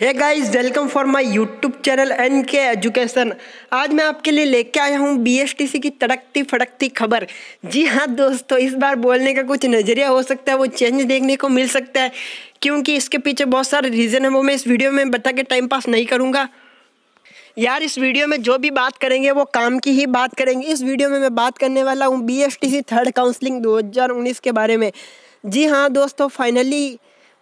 hey guys welcome for my YouTube channel N K education आज मैं आपके लिए लेके आया हूँ बीएसटीसी की तड़कती फड़कती खबर जी हाँ दोस्तों इस बार बोलने का कुछ नज़रिया हो सकता है वो चेंज देखने को मिल सकता है क्योंकि इसके पीछे बहुत सारे रीज़न है वो मैं इस वीडियो में बता के टाइम पास नहीं करूँगा यार इस वीडियो में जो भी बात करेंगे वो काम की ही बात करेंगे इस वीडियो में मैं बात करने वाला हूँ बी थर्ड काउंसलिंग दो के बारे में जी हाँ दोस्तों फाइनली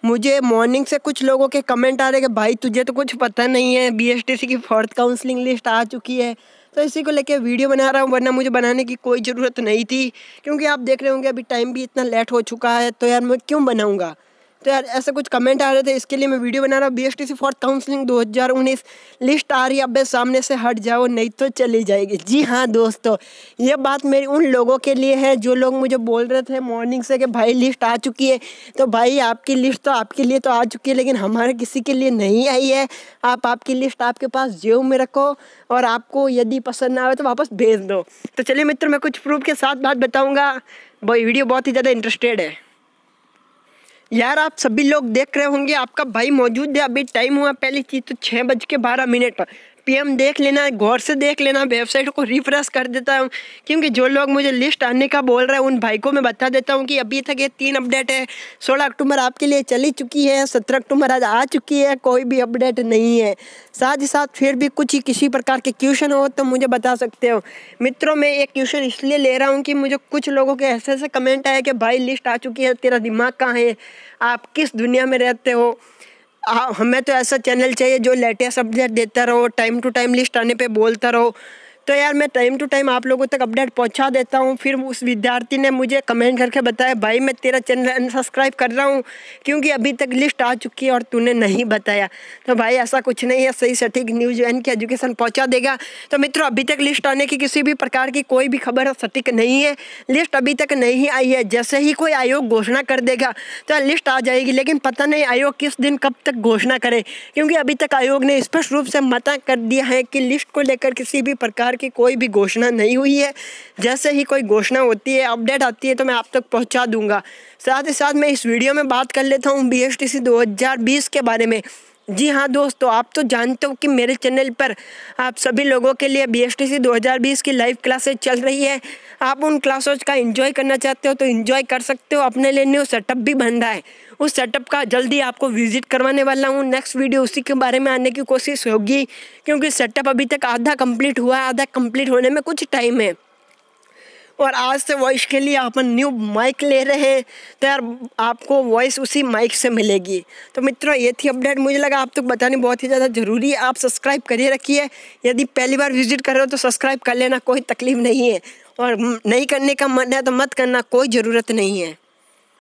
मुझे मॉर्निंग से कुछ लोगों के कमेंट आ रहे कि भाई तुझे तो कुछ पता नहीं है बीएसटीसी की फोर्थ काउंसलिंग लिस्ट आ चुकी है तो इसी को लेके वीडियो बना रहा हूँ वरना मुझे बनाने की कोई ज़रूरत नहीं थी क्योंकि आप देख रहे होंगे अभी टाइम भी इतना लेट हो चुका है तो यार मैं क्यों बनाऊँगा तो यार ऐसे कुछ कमेंट आ रहे थे इसके लिए मैं वीडियो बना रहा हूँ B S T C for counselling दो हज़ार उन्नीस लिस्ट आ रही है अब सामने से हट जाओ नहीं तो चली जाएगी जी हाँ दोस्तों ये बात मेरी उन लोगों के लिए है जो लोग मुझे बोल रहे थे मॉर्निंग से कि भाई लिस्ट आ चुकी है तो भाई आपकी लिस्ट तो आपके लिए तो आ चुकी है लेकिन हमारे किसी के लिए नहीं आई है आप आपकी लिस्ट आपके पास जेब में रखो और आपको यदि पसंद ना आए तो वापस भेज दो तो चलिए मित्र मैं कुछ प्रूफ के साथ बात बताऊँगा भाई वीडियो बहुत ही ज़्यादा इंटरेस्टेड है यार आप सभी लोग देख रहे होंगे आपका भाई मौजूद है अभी टाइम हुआ पहली चीज़ तो छह बज के बारह मिनट पर पीएम देख लेना गौर से देख लेना वेबसाइट को रिफ्रेश कर देता हूँ क्योंकि जो लोग मुझे लिस्ट आने का बोल रहे हैं उन भाई को मैं बता देता हूँ कि अभी तक ये तीन अपडेट है सोलह अक्टूबर आपके लिए चली चुकी है सत्रह अक्टूबर आज आ चुकी है कोई भी अपडेट नहीं है साथ ही साथ फिर भी कुछ ही किसी प्रकार के क्वेश्चन हो तो मुझे बता सकते हो मित्रों मैं ये क्वेश्चन इसलिए ले रहा हूँ कि मुझे कुछ लोगों के ऐसे ऐसे कमेंट आए कि भाई लिस्ट आ चुकी है तेरा दिमाग कहाँ है आप किस दुनिया में रहते हो हाँ, हमें तो ऐसा चैनल चाहिए जो लेटेस्ट अपडेट देता रहो टाइम टू टाइम लिस्ट आने पे बोलता रहो तो यार मैं टाइम टू टाइम आप लोगों तक अपडेट पहुंचा देता हूँ फिर उस विद्यार्थी ने मुझे कमेंट करके बताया भाई मैं तेरा चैनल अनसब्सक्राइब कर रहा हूँ क्योंकि अभी तक लिस्ट आ चुकी है और तूने नहीं बताया तो भाई ऐसा कुछ नहीं है सही सटीक न्यूज़ एन की एजुकेशन पहुँचा देगा तो मित्रों अभी तक लिस्ट आने की किसी भी प्रकार की कोई भी खबर सटीक नहीं है लिस्ट अभी तक नहीं आई है जैसे ही कोई आयोग घोषणा कर देगा तो लिस्ट आ जाएगी लेकिन पता नहीं आयोग किस दिन कब तक घोषणा करे क्योंकि अभी तक आयोग ने स्पष्ट रूप से मता कर दिया है कि लिस्ट को लेकर किसी भी प्रकार सरकार की कोई भी घोषणा नहीं हुई है जैसे ही कोई घोषणा होती है अपडेट आती है तो मैं आप तक पहुँचा दूँगा साथ ही साथ मैं इस वीडियो में बात कर लेता हूँ बी एस टी सी के बारे में जी हाँ दोस्तों आप तो जानते हो कि मेरे चैनल पर आप सभी लोगों के लिए बी एस टी सी दो हज़ार बीस की लाइव क्लासेज चल रही है आप उन क्लासेज का एंजॉय करना चाहते हो तो एंजॉय कर सकते हो अपने लिए न्यू सेटअप भी बन रहा है उस सेटअप का जल्दी आपको विजिट करवाने वाला हूँ नेक्स्ट वीडियो उसी के बारे में आने की कोशिश होगी क्योंकि सेटअप अभी तक आधा कम्प्लीट हुआ है आधा कम्प्लीट होने में कुछ टाइम है और आज से वॉइस के लिए आप न्यू माइक ले रहे हैं तो यार आपको वॉइस उसी माइक से मिलेगी तो मित्रों ये थी अपडेट मुझे लगा आप तक तो बतानी बहुत ही ज़्यादा ज़रूरी है आप सब्सक्राइब करिए रखिए यदि पहली बार विजिट कर रहे हो तो सब्सक्राइब कर लेना कोई तकलीफ नहीं है और नहीं करने का मन है तो मत करना कोई ज़रूरत नहीं है